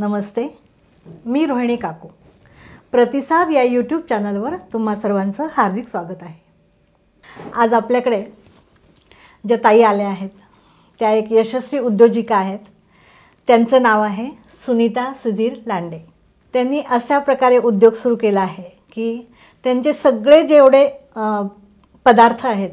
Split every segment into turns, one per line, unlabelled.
नमस्ते मी रोहिणी काकू प्रतिसाद या यूट्यूब चॅनलवर तुम्हा सर्वांचं हार्दिक स्वागत आहे आज आपल्याकडे ज्या ताई आल्या आहेत त्या एक यशस्वी उद्योजिका आहेत त्यांचं नाव आहे सुनीता सुधीर लांडे त्यांनी अशा प्रकारे उद्योग सुरू केला आहे की त्यांचे सगळे जेवढे पदार्थ आहेत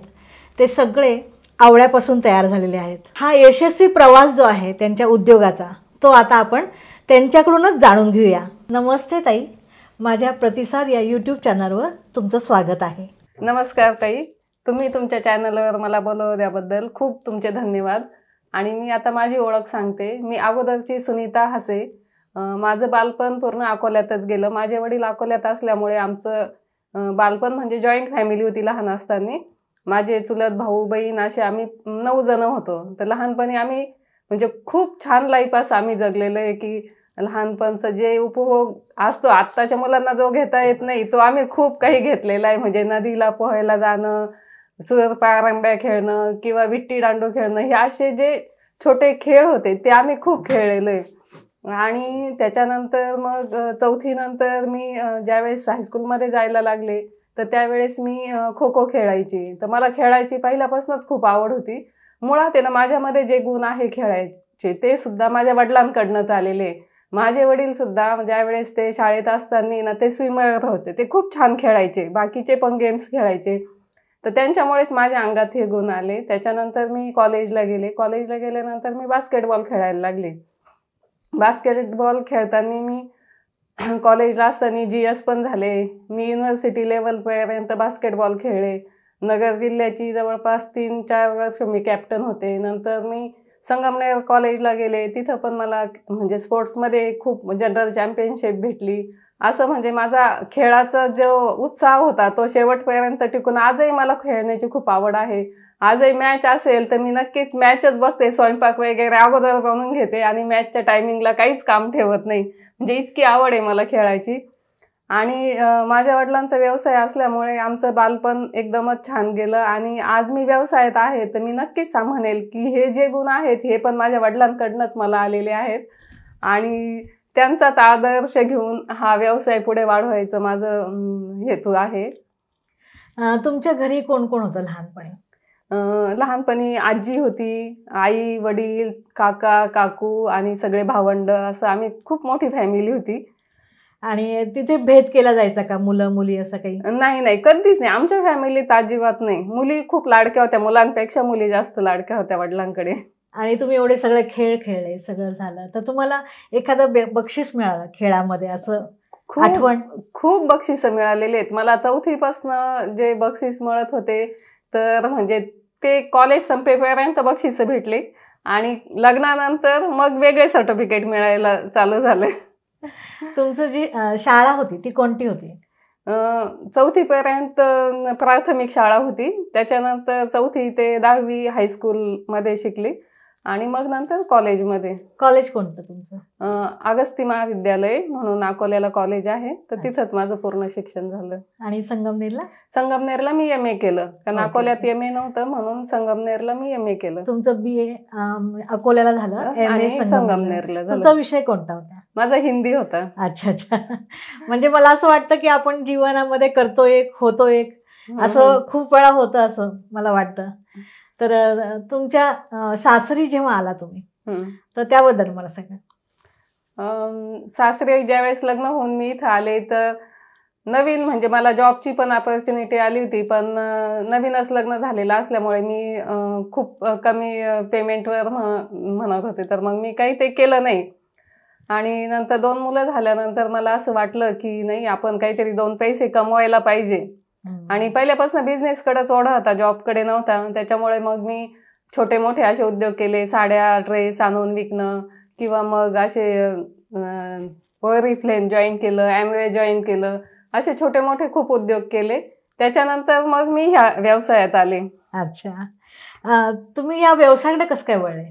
ते सगळे आवळ्यापासून तयार झालेले आहेत हा यशस्वी प्रवास जो आहे त्यांच्या उद्योगाचा तो आता आपण त्यांच्याकडूनच जाणून घेऊया नमस्ते ताई माझ्या प्रतिसाद या यूट्यूब चॅनलवर तुमचं स्वागत आहे
नमस्कार ताई तुम्ही तुमच्या चॅनलवर मला बोलवल्याबद्दल खूप तुमचे धन्यवाद आणि मी आता माझी ओळख सांगते मी अगोदरची सुनीता हसे माझं बालपण पूर्ण अकोल्यातच गेलं माझे वडील अकोल्यात असल्यामुळे आमचं बालपण म्हणजे जॉईंट फॅमिली होती लहान असताना माझे चुलत भाऊ बहीण असे आम्ही नऊ जणं होतो तर लहानपणी आम्ही म्हणजे खूप छान लाईफ असं आम्ही जगलेलं आहे की लहानपणचं जे उपभोग असतो आत्ताच्या मुलांना जो घेता येत नाही तो आम्ही खूप काही घेतलेला आहे म्हणजे नदीला पोहायला जाणं सुरपारंब्या खेळणं किंवा विट्टी दांडू खेळणं हे असे जे छोटे खेळ होते ते आम्ही खूप खेळलेले आणि त्याच्यानंतर मग चौथीनंतर मी ज्यावेळेस हायस्कूलमध्ये जायला लागले तर त्यावेळेस मी खो खो खेळायची तर मला खेळायची पहिल्यापासूनच खूप आवड होती मुळात आहे ना माझ्यामध्ये जे गुण आहे खेळायचे ते सुद्धा माझ्या वडिलांकडनंच आलेले माझे वडील सुद्धा म्हणजे ज्यावेळेस ते शाळेत असताना ना ते स्विमर होते ते खूप छान खेळायचे बाकीचे पण गेम्स खेळायचे तर त्यांच्यामुळेच माझ्या अंगात हे गुण आले त्याच्यानंतर मी कॉलेजला गेले कॉलेजला गेल्यानंतर मी बास्केटबॉल खेळायला लागले बास्केटबॉल खेळताना मी कॉलेजला असताना जी एस पण झाले मी युनिव्हर्सिटी लेवलपर्यंत बास्केटबॉल खेळले नगर जिल्ह्याची जवळपास तीन चार वर्ष मी कॅप्टन होते नंतर मी संगमनेर कॉलेजला गेले तिथं पण मला म्हणजे स्पोर्ट्समध्ये खूप जनरल चॅम्पियनशिप भेटली असं म्हणजे माझा खेळाचा जो उत्साह होता तो शेवटपर्यंत टिकून आजही मला खेळण्याची खूप आवड आहे आजही मॅच असेल तर मी नक्कीच मॅचच बघते स्वयंपाक वगैरे अगोदर बनवून घेते आणि मॅचच्या टायमिंगला काहीच काम ठेवत नाही म्हणजे इतकी आवड आहे मला खेळायची आणि माझ्या वडिलांचा व्यवसाय असल्यामुळे आमचं बालपण एकदमच छान गेलं आणि आज मी व्यवसायात आहे तर मी नक्कीच म्हणेल की हे जे गुण आहेत हे पण माझ्या वडिलांकडनंच मला आलेले आहेत आणि त्यांचा आदर्श घेऊन हा व्यवसाय पुढे वाढवायचं माझं हेतू आहे तुमच्या घरी कोण कोण होतं लहानपणी लहानपणी आजी होती आई वडील काका काकू आणि सगळे भावंड असं आम्ही खूप मोठी फॅमिली होती आणि तिथे भेद केला जायचा का मुलं मुली असं काही नाही नाही कधीच नाही आमच्या फॅमिलीत अजिबात नाही मुली खूप लाडक्या होत्या मुलांपेक्षा मुली जास्त लाडक्या होत्या वडिलांकडे आणि तुम्ही एवढे सगळे खेळ खेळले सगळं झालं तर तुम्हाला एखादं बक्षीस
मिळालं खेळामध्ये असं खूप
खूप बक्षिस मिळालेले आहेत मला चौथीपासनं जे बक्षीस मिळत होते तर म्हणजे ते कॉलेज संपेपर्यंत बक्षिसं भेटले आणि लग्नानंतर मग वेगळे सर्टिफिकेट मिळायला चालू झालं तुमचं जी शाळा होती ती कोणती होती चौथीपर्यंत प्राथमिक शाळा होती त्याच्यानंतर चौथी ते दहावी हायस्कूलमध्ये शिकली आणि मग नंतर कॉलेजमध्ये कॉलेज कोणतं तुमचं अगस्ती महाविद्यालय म्हणून अकोल्याला कॉलेज आहे तर तिथंच माझं पूर्ण शिक्षण झालं आणि संगमनेरला संगमनेरला मी एम ए केलं कारण अकोल्यात एम ए नव्हतं म्हणून संगमनेरला मी एम ए केलं तुमचं बी ए अकोल्याला झालं आणि संगमनेरला तुमचा विषय कोणता होता
माझा हिंदी होता अच्छा अच्छा म्हणजे मला असं वाटतं की आपण जीवनामध्ये करतो एक होतो एक हो, हो. असं खूप वेळा होतं असं मला वाटतं तर तुमच्या सासरी जेव्हा आला तुम्ही तर त्याबद्दल मला
सांगा सासरी ज्यावेळेस लग्न होऊन मी इथं आले तर नवीन म्हणजे मला जॉबची पण ऑपॉर्च्युनिटी आली होती पण नवीनच लग्न झालेलं असल्यामुळे मी खूप कमी पेमेंटवर म्हणत होते तर मग मी काही ते केलं नाही आणि नंतर दोन मुलं झाल्यानंतर मला असं वाटलं की नाही आपण काहीतरी दोन पैसे कमवायला पाहिजे आणि पहिल्यापासून बिझनेसकडेच ओढा होता जॉबकडे नव्हता त्याच्यामुळे मग मी छोटे मोठे असे उद्योग केले साड्या ड्रेस आणून विकणं किंवा मग असे वरी जॉईन केलं ॲमवे जॉईन केलं असे छोटे मोठे खूप उद्योग केले त्याच्यानंतर मग मी ह्या व्यवसायात आले अच्छा तुम्ही या व्यवसायाकडे कसं काय वळले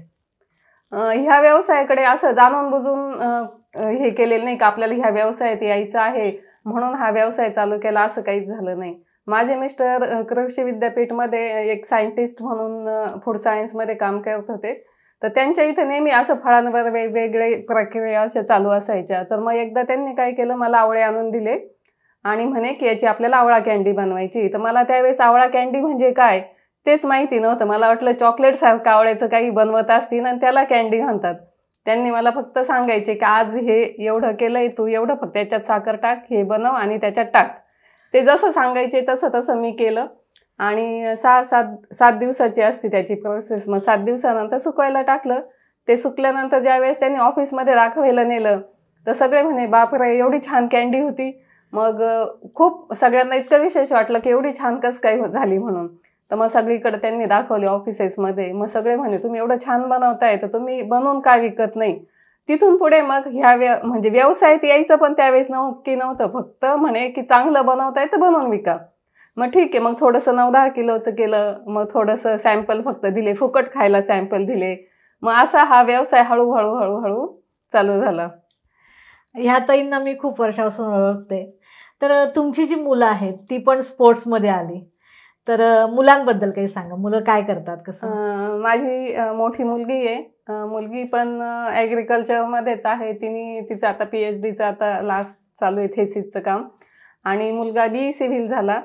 ह्या व्यवसायाकडे असं जाणून बुजून हे केलेलं नाही का आपल्याला ह्या व्यवसायात यायचं आहे म्हणून हा व्यवसाय चालू केला असं काहीच झालं नाही माझे मिस्टर कृषी विद्यापीठमध्ये एक सायंटिस्ट म्हणून फूड सायन्समध्ये काम करत होते तर त्यांच्या इथे नेहमी असं फळांवर वेगवेगळे प्रक्रिया अशा चालू असायच्या तर मग एकदा त्यांनी काय केलं मला आवळे आणून दिले आणि म्हणे की याची आपल्याला आवळा कॅन्डी बनवायची तर मला त्यावेळेस आवळा कॅन्डी म्हणजे काय तेच माहिती नव्हतं मला वाटलं चॉकलेट सारखं आवडायचं काही बनवत असतील आणि त्याला कॅन्डी म्हणतात त्यांनी मला फक्त सांगायचे की आज हे एवढं केलंय तू एवढं फक्त त्याच्यात साखर टाक हे बनव आणि त्याच्यात टाक ते जसं सांगायचे तसं तसं मी केलं आणि सहा सात सात दिवसाची असते त्याची प्रोसेस मग सात दिवसानंतर सुकवायला टाकलं ते सुकल्यानंतर ज्यावेळेस त्यांनी ऑफिसमध्ये दाखवायला नेलं तर सगळे म्हणे रे एवढी छान कॅन्डी होती मग खूप सगळ्यांना इतकं विशेष वाटलं की एवढी छान कसं काय झाली म्हणून तर मग सगळीकडे त्यांनी दाखवली ऑफिसेसमध्ये मग सगळे म्हणे तुम्ही एवढं छान बनवताय तर तुम्ही बनवून काय विकत नाही तिथून पुढे मग ह्या व्य म्हणजे व्यवसायात यायचं पण त्यावेळेस नक्की नव्हतं फक्त म्हणे की चांगलं बनवताय तर बनवून विका मग ठीक आहे मग थोडंसं नऊ दहा किलोचं केलं मग थोडंसं सॅम्पल फक्त दिले फुकट खायला सॅम्पल दिले मग असा हा व्यवसाय हळूहळू हळूहळू चालू झाला ह्या ताईंना मी खूप वर्षापासून ओळखते तर तुमची जी मुलं आहेत ती
पण स्पोर्ट्समध्ये आली तर मुलांबद्दल काही सांगा मुलं काय करतात कसं
माझी मोठी मुलगी आहे मुलगी पण ॲग्रिकल्चरमध्येच आहे तिने तिचं आता पी एच डीचं आता लास्ट चालू आहे थेसिसचं काम आणि मुलगा बी सिव्हिल झाला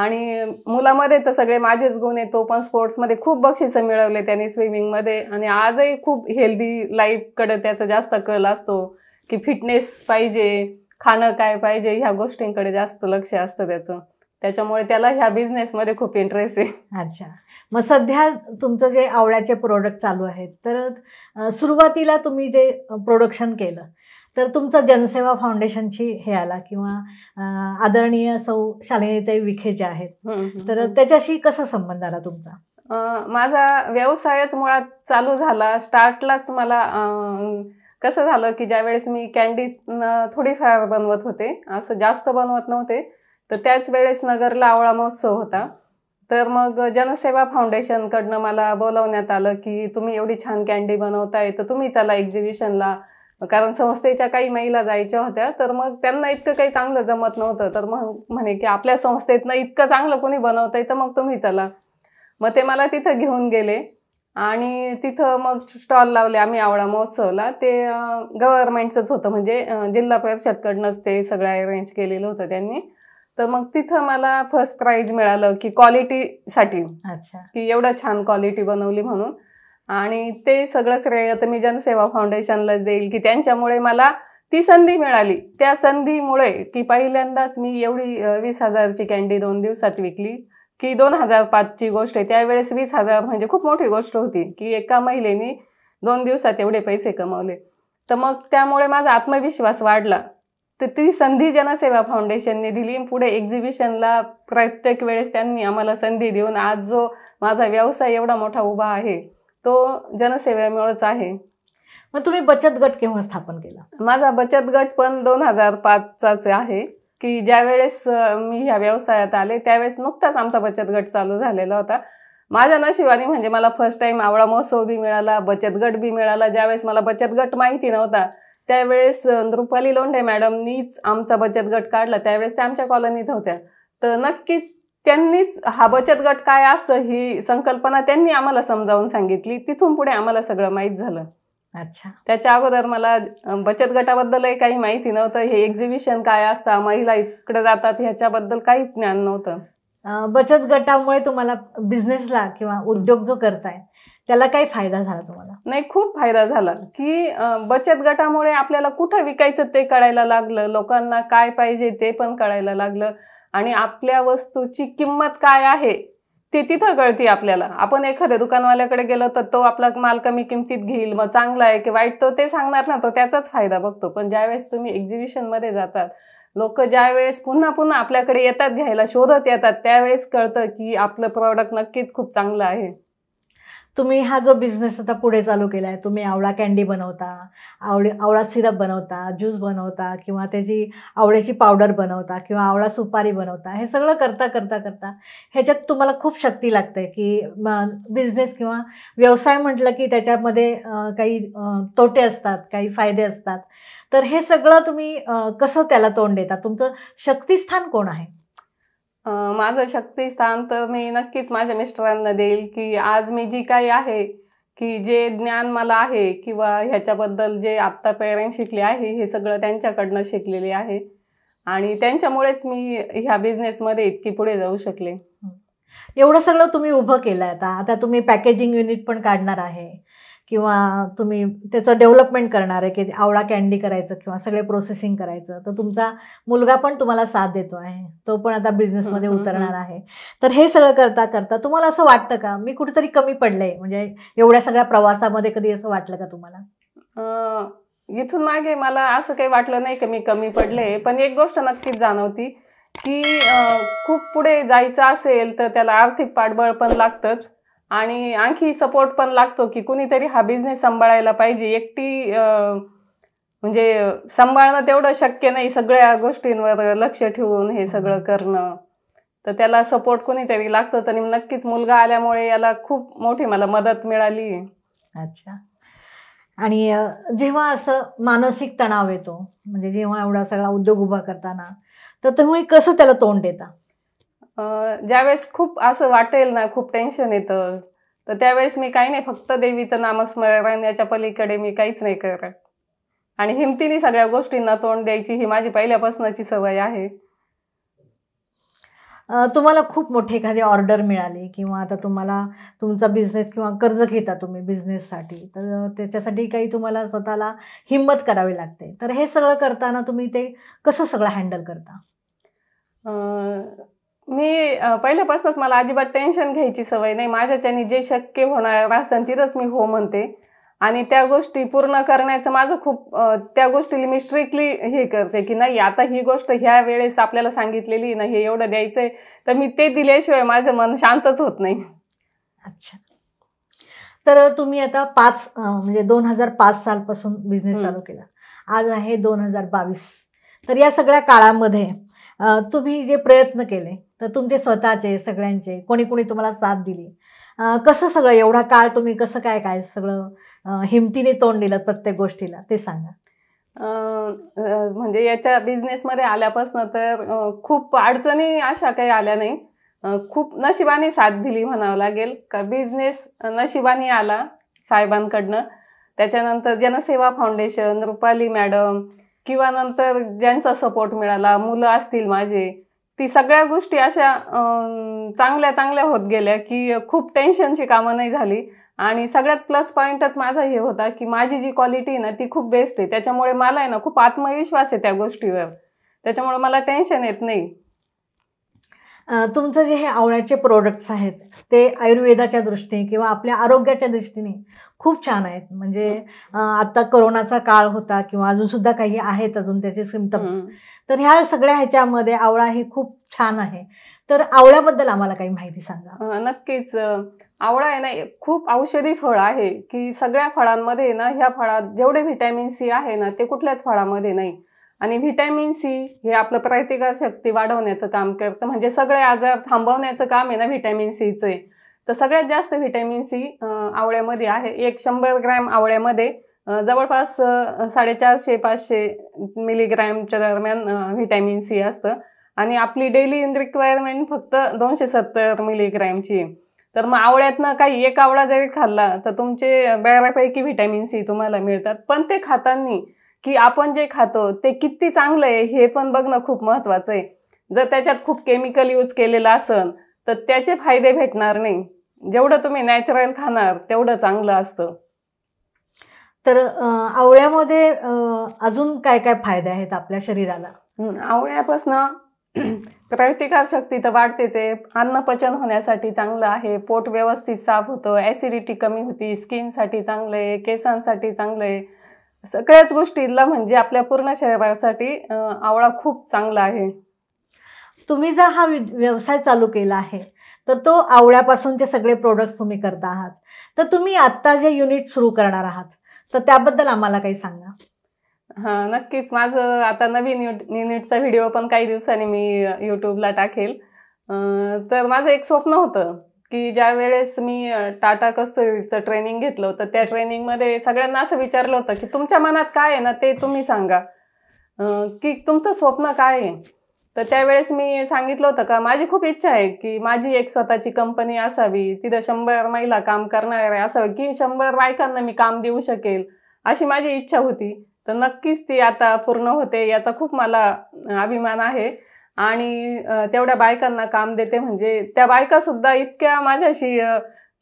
आणि मुलामध्ये तर सगळे माझेच गुण आहे तो पण स्पोर्ट्समध्ये खूप बक्षिसं मिळवले त्याने स्विमिंगमध्ये आणि आजही खूप हेल्दी कडे त्याचा जास्त कल असतो की फिटनेस पाहिजे खाणं काय पाहिजे ह्या गोष्टींकडे जास्त लक्ष असतं त्याचं त्याच्यामुळे त्याला ह्या बिझनेसमध्ये खूप इंटरेस्ट आहे अच्छा मग सध्या तुमचं जे
आवळ्याचे प्रोडक्ट चालू आहेत तर सुरुवातीला तुम्ही जे प्रोडक्शन केलं तर तुमचं जनसेवा फाउंडेशनची हे आला किंवा आदरणीय सौ शालिनीताई विखे जे आहेत तर त्याच्याशी कसा संबंध आला तुमचा
माझा व्यवसायच मुळात चालू झाला स्टार्टलाच मला कसं झालं की ज्यावेळेस मी कॅन्डी थोडीफार बनवत होते असं जास्त बनवत नव्हते तर त्याच वेळेस नगरला आवळा महोत्सव होता तर मग जनसेवा फाउंडेशनकडनं मला बोलवण्यात आलं की तुम्ही एवढी छान कॅन्डी बनवताय तर तुम्ही चला एक्झिबिशनला कारण संस्थेच्या काही महिला जायच्या होत्या तर मग त्यांना इतकं काही चांगलं जमत नव्हतं तर मग म्हणे की आपल्या संस्थेतनं इतकं चांगलं कोणी बनवतंय तर मग तुम्ही चला मग ते मला तिथं घेऊन गेले आणि तिथं मग स्टॉल लावले आम्ही आवळा महोत्सवला ते गव्हर्नमेंटचंच होतं म्हणजे जिल्हा परिषदकडनंच ते सगळं अरेंज केलेलं होतं त्यांनी तर मग तिथं मला फर्स्ट प्राइज मिळालं की क्वालिटीसाठी की एवढं छान क्वालिटी बनवली म्हणून आणि ते सगळं श्रेय तर मी जनसेवा फाउंडेशनलाच देईल की त्यांच्यामुळे मला ती संधी मिळाली त्या संधीमुळे की पहिल्यांदाच मी एवढी वीस हजारची कॅन्डी दोन दिवसात विकली की दोन हजार पाचची गोष्ट आहे त्यावेळेस वीस हजार म्हणजे खूप मोठी गोष्ट होती की एका महिलेनी दोन दिवसात एवढे पैसे कमावले तर मग त्यामुळे माझा आत्मविश्वास वाढला तर ती संधी जनसेवा फाउंडेशनने दिली पुढे एक्झिबिशनला प्रत्येक वेळेस त्यांनी आम्हाला संधी देऊन आज जो माझा व्यवसाय एवढा मोठा उभा आहे तो जनसेवेमुळेच आहे मग तुम्ही बचत गट केव्हा स्थापन केला माझा बचत गट पण दोन हजार पाचचाच आहे की ज्यावेळेस मी ह्या व्यवसायात आले त्यावेळेस नुकताच आमचा बचत गट चालू झालेला होता माझ्या नशिबाने म्हणजे मला फर्स्ट टाईम आवळा महोत्सव बी मिळाला बचत गट बी मिळाला ज्यावेळेस मला बचत गट माहिती नव्हता त्यावेळेस नृपाली लोंढे मॅडमनीच आमचा बचत गट काढला त्यावेळेस त्या आमच्या कॉलनीत होत्या तर नक्कीच त्यांनीच हा बचत गट काय असतं ही संकल्पना त्यांनी आम्हाला समजावून सांगितली तिथून पुढे आम्हाला सगळं माहीत झालं अच्छा त्याच्या अगोदर मला बचत गटाबद्दल काही माहिती नव्हतं हे एक्झिबिशन काय असतं महिला इकडे जातात ह्याच्याबद्दल काहीच ज्ञान नव्हतं बचत गटामुळे तुम्हाला बिझनेसला किंवा उद्योग जो करताय
त्याला काय फायदा झाला तुम्हाला
नाही खूप फायदा झाला की बचत गटामुळे आपल्याला कुठं विकायचं ते कळायला लागलं लोकांना काय पाहिजे ते पण कळायला लागलं आणि आपल्या वस्तूची किंमत काय आहे ते तिथं कळती आपल्याला आपण एखाद्या दुकानवाल्याकडे गेलो तर तो आपला माल कमी किमतीत घेईल मग चांगला आहे की वाईट तो ते सांगणार ना तो त्याचाच फायदा बघतो पण ज्यावेळेस तुम्ही एक्झिबिशनमध्ये जातात लोक ज्यावेळेस पुन्हा पुन्हा आपल्याकडे येतात घ्यायला शोधत येतात त्यावेळेस कळतं की आपलं प्रॉडक्ट नक्कीच खूप चांगलं आहे तुम्ही
हा जो बिझनेस आता पुढे चालू केला आहे तुम्ही आवळा कॅन्डी बनवता आवळी आवळा सिरप बनवता ज्यूस बनवता किंवा त्याची आवळ्याची पावडर बनवता किंवा आवळा सुपारी बनवता हे सगळं करता करता करता ह्याच्यात तुम्हाला खूप शक्ती लागते की बिझनेस किंवा व्यवसाय म्हटलं की त्याच्यामध्ये काही तोटे असतात काही फायदे असतात तर हे सगळं तुम्ही कसं त्याला तोंड देता तुमचं शक्तिस्थान कोण आहे
माझं शक्तीस्थान तर मी नक्कीच माझ्या मिस्टरांना देईल की आज मी जी काही आहे की जे ज्ञान मला आहे किंवा ह्याच्याबद्दल जे आत्ता पेरेंट्स शिकले आहे हे सगळं त्यांच्याकडनं शिकलेले आहे आणि त्यांच्यामुळेच मी ह्या बिझनेसमध्ये इतकी पुढे जाऊ शकले एवढं सगळं तुम्ही उभं केलं आता आता तुम्ही पॅकेजिंग युनिट पण
काढणार आहे किंवा तुम्ही त्याचं डेव्हलपमेंट करणार आहे की आवळा कॅन्डी करायचं किंवा सगळे प्रोसेसिंग करायचं तर तुमचा मुलगा पण तुम्हाला साथ देतो आहे तो पण आता बिझनेसमध्ये उतरणार आहे तर हे सगळं करता करता तुम्हाला असं वाटतं का मी कुठेतरी कमी पडले म्हणजे
एवढ्या सगळ्या प्रवासामध्ये कधी असं वाटलं का तुम्हाला इथून मागे मला असं काही वाटलं नाही की मी कमी पडले पण एक गोष्ट नक्कीच जाणवती की खूप पुढे जायचं असेल तर त्याला आर्थिक पाठबळ पण लागतंच आणि आणखी सपोर्ट पण लागतो की कुणीतरी हा बिझनेस सांभाळायला पाहिजे एकटी म्हणजे सांभाळणं तेवढं शक्य नाही सगळ्या गोष्टींवर लक्ष ठेवून हे सगळं करणं तर त्याला सपोर्ट कोणीतरी लागतोच आणि नक्कीच मुलगा आल्यामुळे याला खूप मोठी मला मदत मिळाली अच्छा आणि जेव्हा असं मानसिक तणाव येतो
म्हणजे जेव्हा एवढा सगळा उद्योग उभा करताना तर तुम्ही कसं त्याला तोंड देता
ज्यावेळेस खूप असं वाटेल ना खूप टेन्शन येतं तर त्यावेळेस मी काही नाही फक्त देवीचं नामस्मरण याच्या पलीकडे मी काहीच नाही करत आणि हिमतीने सगळ्या गोष्टींना तोंड द्यायची ही माझी पहिल्यापासूनची सवय आहे
तुम्हाला खूप मोठी एखादी ऑर्डर मिळाली किंवा आता तुम्हाला तुमचा बिझनेस किंवा कर्ज घेता तुम्ही बिझनेससाठी तर त्याच्यासाठी काही तुम्हाला स्वतःला हिंमत करावी लागते तर हे
सगळं करताना तुम्ही ते कसं सगळं हँडल करता मी पहिल्यापासूनच मला अजिबात टेन्शन घ्यायची सवय नाही माझ्याच्याने जे शक्य होणार संचितच मी हो म्हणते आणि त्या गोष्टी पूर्ण करण्याचं माझं खूप त्या गोष्टीला मी स्ट्रिक्टली हे करते की नाही आता ही गोष्ट ह्या वेळेस आपल्याला सांगितलेली नाही हे एवढं द्यायचंय तर मी ते दिल्याशिवाय माझं मन शांतच होत नाही अच्छा
तर तुम्ही आता पाच म्हणजे दोन हजार पाच सालपासून बिझनेस चालू केला आज आहे दोन हजार बावीस तर या सगळ्या काळामध्ये तुम्ही जे प्रयत्न केले तर तुमचे स्वतःचे सगळ्यांचे कोणी कोणी तुम्हाला साथ दिली कसं सगळं एवढा काळ तुम्ही कसं काय काय सगळं हिमतीने तोंड दिलं प्रत्येक गोष्टीला ते सांगा
म्हणजे याच्या बिझनेसमध्ये आल्यापासून तर खूप अडचणी अशा काही आल्या नाही खूप नशिबाने साथ दिली म्हणावं लागेल का बिझनेस नशिबाने आला साहेबांकडनं त्याच्यानंतर जनसेवा फाउंडेशन रुपाली मॅडम किंवा नंतर ज्यांचा सपोर्ट मिळाला मुलं असतील माझे ती सगळ्या गोष्टी अशा चांगल्या चांगल्या होत गेल्या की खूप टेन्शनची कामं नाही झाली आणि सगळ्यात प्लस पॉईंटच माझा हे होता की माझी जी क्वालिटी आहे ना ती खूप बेस्ट आहे त्याच्यामुळे मला आहे ना खूप आत्मविश्वास आहे त्या गोष्टीवर त्याच्यामुळे मला टेन्शन येत नाही
तुमचं जे हे आवळ्याचे प्रोडक्ट्स आहेत ते आयुर्वेदाच्या दृष्टीने किंवा आपल्या आरोग्याच्या दृष्टीने खूप छान आहेत म्हणजे आता करोनाचा काळ होता किंवा अजूनसुद्धा काही आहेत अजून त्याचे सिमटम्स तर ह्या सगळ्या ह्याच्यामध्ये आवळा ही खूप छान आहे
तर आवळ्याबद्दल आम्हाला काही माहिती सांगा नक्कीच आवळा आहे ना खूप औषधी फळ आहे की सगळ्या फळांमध्ये ना ह्या फळात जेवढे व्हिटॅमिन सी आहे ना ते कुठल्याच फळामध्ये नाही आणि व्हिटॅमिन सी हे आपलं प्रतिकारशक्ती वाढवण्याचं काम करतं म्हणजे सगळे आजार थांबवण्याचं काम आहे ना व्हिटॅमिन सीचं तर सगळ्यात जास्त व्हिटॅमिन सी आवळ्यामध्ये आहे एक शंभर ग्रॅम आवळ्यामध्ये जवळपास साडेचारशे पाचशे मिलीग्रॅमच्या दरम्यान व्हिटॅमिन सी असतं आणि आपली डेली इन रिक्वायरमेंट फक्त दोनशे सत्तर मिलीग्रॅमची आहे तर मग आवळ्यातनं काही एक आवळा जरी खाल्ला तर तुमचे बऱ्यापैकी व्हिटॅमिन सी तुम्हाला मिळतात पण ते खाताना की आपण जे खातो ते किती चांगलं आहे हे पण बघणं खूप महत्वाचं आहे जर त्याच्यात खूप केमिकल यूज केलेलं असेल तर त्याचे फायदे भेटणार नाही जेवढं तुम्ही नॅचरल खाणार तेवढं चांगलं असतं
तर आवळ्यामध्ये अजून काय काय फायदे आहेत आपल्या शरीराला
आवळ्यापासनं शक्ती तर वाढतेच आहे अन्नपचन होण्यासाठी चांगलं आहे पोट व्यवस्थित साफ होतं ऍसिडिटी कमी होती स्किनसाठी चांगलं आहे केसांसाठी चांगलं आहे सगळ्याच गोष्टीला म्हणजे आपल्या पूर्ण शरीरासाठी आवळा खूप चांगला आहे तुम्ही जर हा व्यवसाय
चालू केला आहे तर तो आवळ्यापासूनचे सगळे प्रोडक्ट तुम्ही करता आहात तर तुम्ही आत्ता जे युनिट सुरू करणार आहात तर त्याबद्दल आम्हाला काही सांगा
हां नक्कीच माझं आता नवीन युनिटचा व्हिडिओ पण काही दिवसांनी मी यूट्यूबला टाकेल तर माझं एक स्वप्न होतं की ज्या वेळेस मी टाटा कस्तुरीचं ट्रेनिंग घेतलं होतं त्या ट्रेनिंगमध्ये सगळ्यांना असं विचारलं होतं की तुमच्या मनात काय आहे ना ते तुम्ही सांगा की तुमचं स्वप्न काय आहे तर त्यावेळेस मी सांगितलं होतं का माझी खूप इच्छा आहे की माझी एक स्वतःची कंपनी असावी तिथं शंभर महिला काम आहे असावं की शंभर बायकांना मी काम देऊ शकेल अशी माझी इच्छा होती तर नक्कीच ती आता पूर्ण होते याचा खूप मला अभिमान आहे आणि तेवढ्या बायकांना काम देते म्हणजे त्या बायका सुद्धा इतक्या माझ्याशी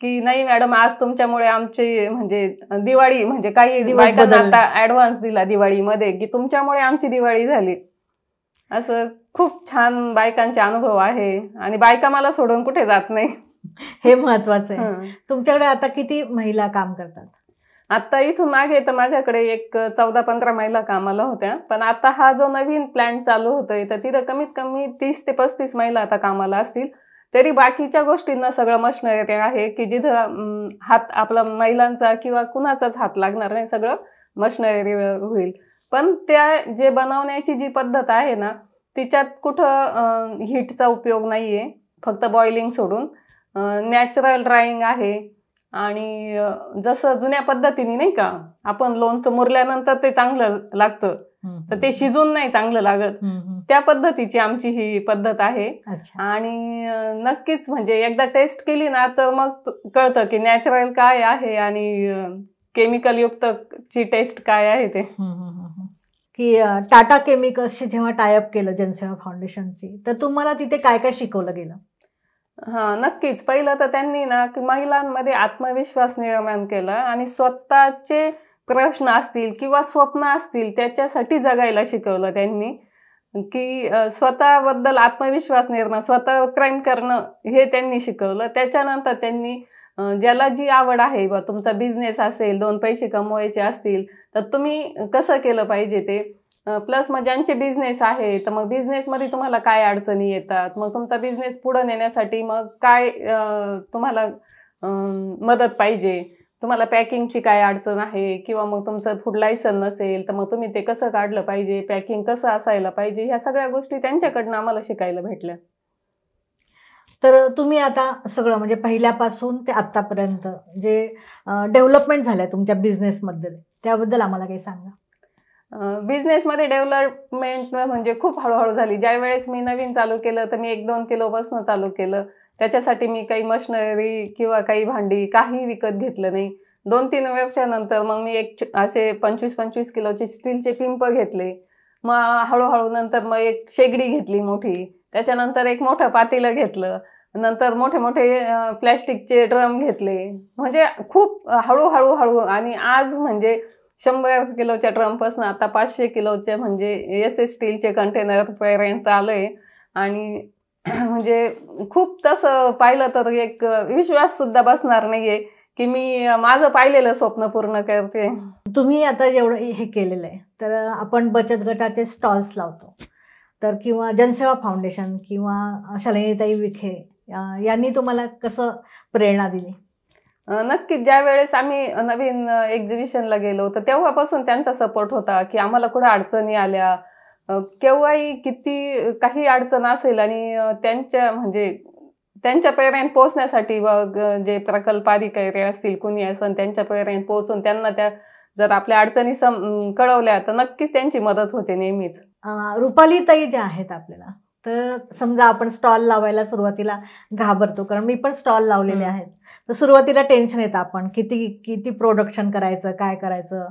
की नाही मॅडम आज तुमच्यामुळे आमची म्हणजे दिवाळी म्हणजे काही बायकांना आता ऍडव्हान्स दिला दिवाळीमध्ये की तुमच्यामुळे आमची दिवाळी झाली असं खूप छान बायकांचे अनुभव आहे आणि बायका मला सोडून कुठे जात नाही हे महत्वाचं आहे तुमच्याकडे आता किती महिला काम करतात आत्ता इथून मागे तर माझ्याकडे एक चौदा पंधरा महिला कामाला होत्या पण आता हा जो नवीन प्लॅन्ट चालू होतोय तर तिथं कमीत कमी तीस ते पस्तीस महिला आता कामाला असतील तरी बाकीच्या गोष्टींना सगळं मशनरी आहे की जिथं हात आपला महिलांचा किंवा कुणाचाच हात लागणार नाही सगळं मशनरी होईल पण त्या जे बनवण्याची जी पद्धत आहे ना तिच्यात कुठं हीटचा उपयोग नाही आहे फक्त बॉइलिंग सोडून नॅचरल ड्राईंग आहे आणि जसं जुन्या पद्धतीने नाही का आपण लोणचं मुरल्यानंतर ते चांगलं लागतं तर ते शिजून नाही चांगलं लागत त्या पद्धतीची आमची ही पद्धत आहे आणि नक्कीच म्हणजे एकदा टेस्ट केली ना तर मग कळतं की नॅचरल काय आहे आणि केमिकल युक्त ची टेस्ट काय आहे ते की
टाटा केमिकल्सशी जेव्हा टायअप केलं जनसेवा फाउंडेशनची तर तुम्हाला तिथे काय काय शिकवलं गेलं
हा नक्कीच पहिलं तर त्यांनी ना की महिलांमध्ये आत्मविश्वास निर्माण केला आणि स्वतःचे प्रश्न असतील किंवा स्वप्न असतील त्याच्यासाठी जगायला शिकवलं त्यांनी की स्वतःबद्दल आत्मविश्वास निर्माण स्वतः क्राईम करणं हे त्यांनी शिकवलं त्याच्यानंतर त्यांनी ज्याला जी आवड आहे बा तुमचा बिझनेस असेल दोन पैसे कमवायचे असतील तर तुम्ही कसं केलं पाहिजे ते प्लस मग ज्यांचे बिझनेस आहे तर मग बिझनेसमध्ये तुम्हाला काय अडचणी येतात मग तुमचा बिझनेस पुढे नेण्यासाठी मग काय तुम्हाला मदत पाहिजे तुम्हाला पॅकिंगची काय अडचण आहे किंवा मग तुमचं फूड लायसन नसेल तर मग तुम्ही ते कसं काढलं पाहिजे पॅकिंग कसं असायला पाहिजे ह्या सगळ्या गोष्टी त्यांच्याकडनं आम्हाला शिकायला भेटल्या
तर तुम्ही आता सगळं म्हणजे पहिल्यापासून ते आत्तापर्यंत जे डेव्हलपमेंट झालं आहे तुमच्या बिझनेसमध्ये त्याबद्दल आम्हाला काही सांगा
बिझनेसमध्ये डेव्हलपमेंट म्हणजे खूप हळूहळू झाली ज्या वेळेस मी नवीन चालू केलं तर मी एक दोन बसणं चालू केलं त्याच्यासाठी मी काही मशनरी किंवा काही भांडी काही विकत घेतलं नाही दोन तीन वर्षानंतर मग मी एक असे पंचवीस पंचवीस किलोचे स्टीलचे पिंप घेतले मग हळूहळू नंतर मग एक शेगडी घेतली मोठी त्याच्यानंतर एक मोठं पातेलं घेतलं नंतर मोठे मोठे प्लॅस्टिकचे ड्रम घेतले म्हणजे खूप हळूहळू हळू आणि आज म्हणजे शंभर किलोच्या ट्रम्पसनं आता पाचशे किलोचे म्हणजे एस एस स्टीलचे पर्यंत आलं आहे आणि म्हणजे खूप तसं पाहिलं तर एक विश्वाससुद्धा बसणार नाही आहे की मी माझं पाहिलेलं स्वप्न पूर्ण करते तुम्ही आता एवढं हे केलेलं आहे
तर आपण बचत गटाचे स्टॉल्स लावतो तर किंवा जनसेवा फाउंडेशन किंवा शालिनीताई
विखे यांनी तुम्हाला कसं प्रेरणा दिली नक्कीच ज्या वेळेस आम्ही नवीन एक्झिबिशनला गेलो तर तेव्हापासून त्यांचा सपोर्ट होता की आम्हाला कुठं अडचणी आल्या केव्हाही किती काही अडचण असेल आणि त्यांच्या म्हणजे त्यांच्यापर्यंत पोहोचण्यासाठी व जे प्रकल्प अधिकारी असतील कुणी असेल त्यांच्यापर्यंत पोहोचून त्यांना त्या जर आपल्या अडचणी सम कळवल्या तर नक्कीच त्यांची मदत होते नेहमीच
रुपाली ताई ज्या आहेत आपल्याला तर समजा आपण स्टॉल लावायला सुरुवातीला घाबरतो कारण मी पण स्टॉल लावलेले आहेत तर सुरुवातीला टेन्शन येतं आपण किती किती प्रोडक्शन करायचं काय करायचं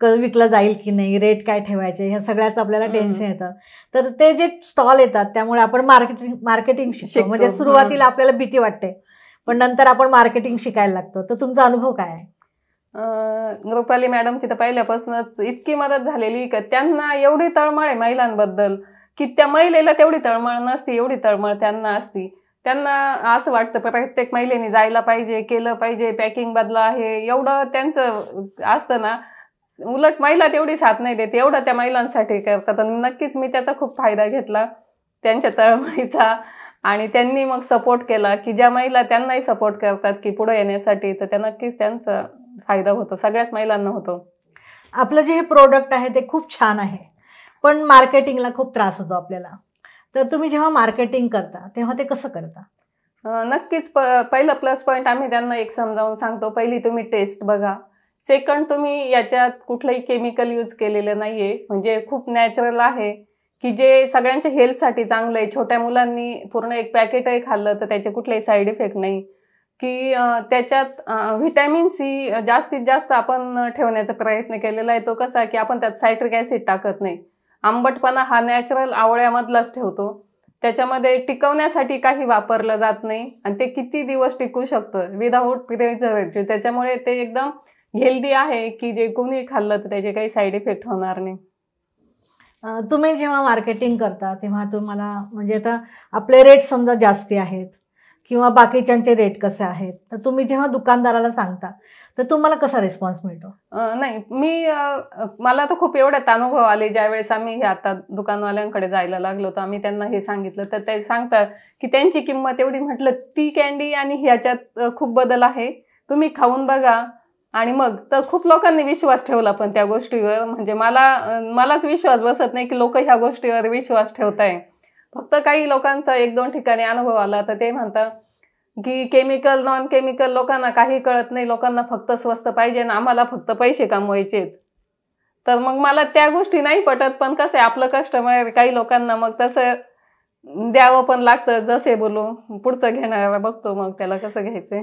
क विकलं जाईल की नाही रेट काय ठेवायचे ह्या सगळ्याचं आपल्याला टेन्शन येतं तर ते जे स्टॉल येतात त्यामुळे आपण मार्केटिंग मार्केटिंग शिकतो म्हणजे सुरुवातीला आपल्याला भीती वाटते पण नंतर आपण मार्केटिंग शिकायला लागतो तर तुमचा अनुभव काय आहे
रुपाली मॅडमची तर पहिल्यापासूनच इतकी मदत झालेली का त्यांना एवढी तळमळ आहे महिलांबद्दल की त्या महिलेला तेवढी तळमळ नसती एवढी तळमळ त्यांना असती त्यांना असं वाटतं प्रत्येक महिलेने जायला पाहिजे केलं पाहिजे पॅकिंग बदला आहे एवढं त्यांचं असतं ना उलट महिला तेवढी साथ नाही देत एवढं त्या महिलांसाठी करतात आणि नक्कीच मी त्याचा खूप फायदा घेतला त्यांच्या तळमळीचा आणि त्यांनी मग सपोर्ट केला की ज्या महिला त्यांनाही सपोर्ट करतात की पुढे येण्यासाठी तर त्या नक्कीच त्यांचा फायदा होतो सगळ्याच महिलांना होतो आपलं जे हे प्रोडक्ट आहे ते खूप छान आहे
पण मार्केटिंगला खूप त्रास होतो आपल्याला तर तुम्ही जेव्हा मार्केटिंग करता तेव्हा ते कसं करता
नक्कीच प पहिला प्लस पॉईंट आम्ही त्यांना एक समजावून सांगतो पहिली तुम्ही टेस्ट बघा सेकंड तुम्ही याच्यात कुठलंही केमिकल यूज केलेलं नाही म्हणजे खूप नॅचरल आहे की जे सगळ्यांच्या हेल्थसाठी चांगलं आहे छोट्या मुलांनी पूर्ण एक पॅकेटही खाल्लं तर त्याचे कुठलेही साईड इफेक्ट नाही की त्याच्यात व्हिटॅमिन सी जास्तीत जास्त आपण ठेवण्याचा प्रयत्न केलेला आहे तो कसा की आपण त्यात सायट्रिक ॲसिड टाकत नाही आंबटपणा हा नॅचरल आवळ्यामधलाच ठेवतो त्याच्यामध्ये टिकवण्यासाठी काही वापरलं जात नाही आणि ते किती दिवस टिकू शकतं विदाऊट त्याच्यामुळे ते एकदम हेल्दी आहे की जे कोणी खाल्लं तर त्याचे काही साईड इफेक्ट होणार नाही तुम्ही जेव्हा मार्केटिंग करता तेव्हा तुम्हाला म्हणजे आता आपले रेट
समजा जास्ती आहेत किंवा बाकीच्यांचे रेट कसे आहेत तर तुम्ही जेव्हा दुकानदाराला सांगता तर तुम्हाला कसा रिस्पॉन्स मिळतो
नाही मी मला तर खूप एवढ्यात अनुभव आले ज्या वेळेस आम्ही हे आता दुकानवाल्यांकडे जायला लागलो तर आम्ही त्यांना हे सांगितलं तर ते सांगतात की त्यांची किंमत एवढी म्हटलं ती कॅन्डी आणि ह्याच्यात खूप बदल आहे तुम्ही खाऊन बघा आणि मग तर खूप लोकांनी विश्वास ठेवला पण त्या गोष्टीवर म्हणजे मला मलाच विश्वास बसत नाही की लोक ह्या गोष्टीवर विश्वास ठेवताय फक्त काही लोकांचा एक दोन ठिकाणी अनुभव आला तर ते म्हणतात की केमिकल नॉन केमिकल लोकांना काही कळत नाही लोकांना फक्त स्वस्त पाहिजे आणि आम्हाला फक्त पैसे कमवायचेत तर मग मला त्या गोष्टी नाही पटत पण कसं आहे आपलं कस्टमर काही लोकांना मग तसं द्यावं पण लागतं जसे बोलू पुढचं घेणार बघतो मग त्याला कसं घ्यायचं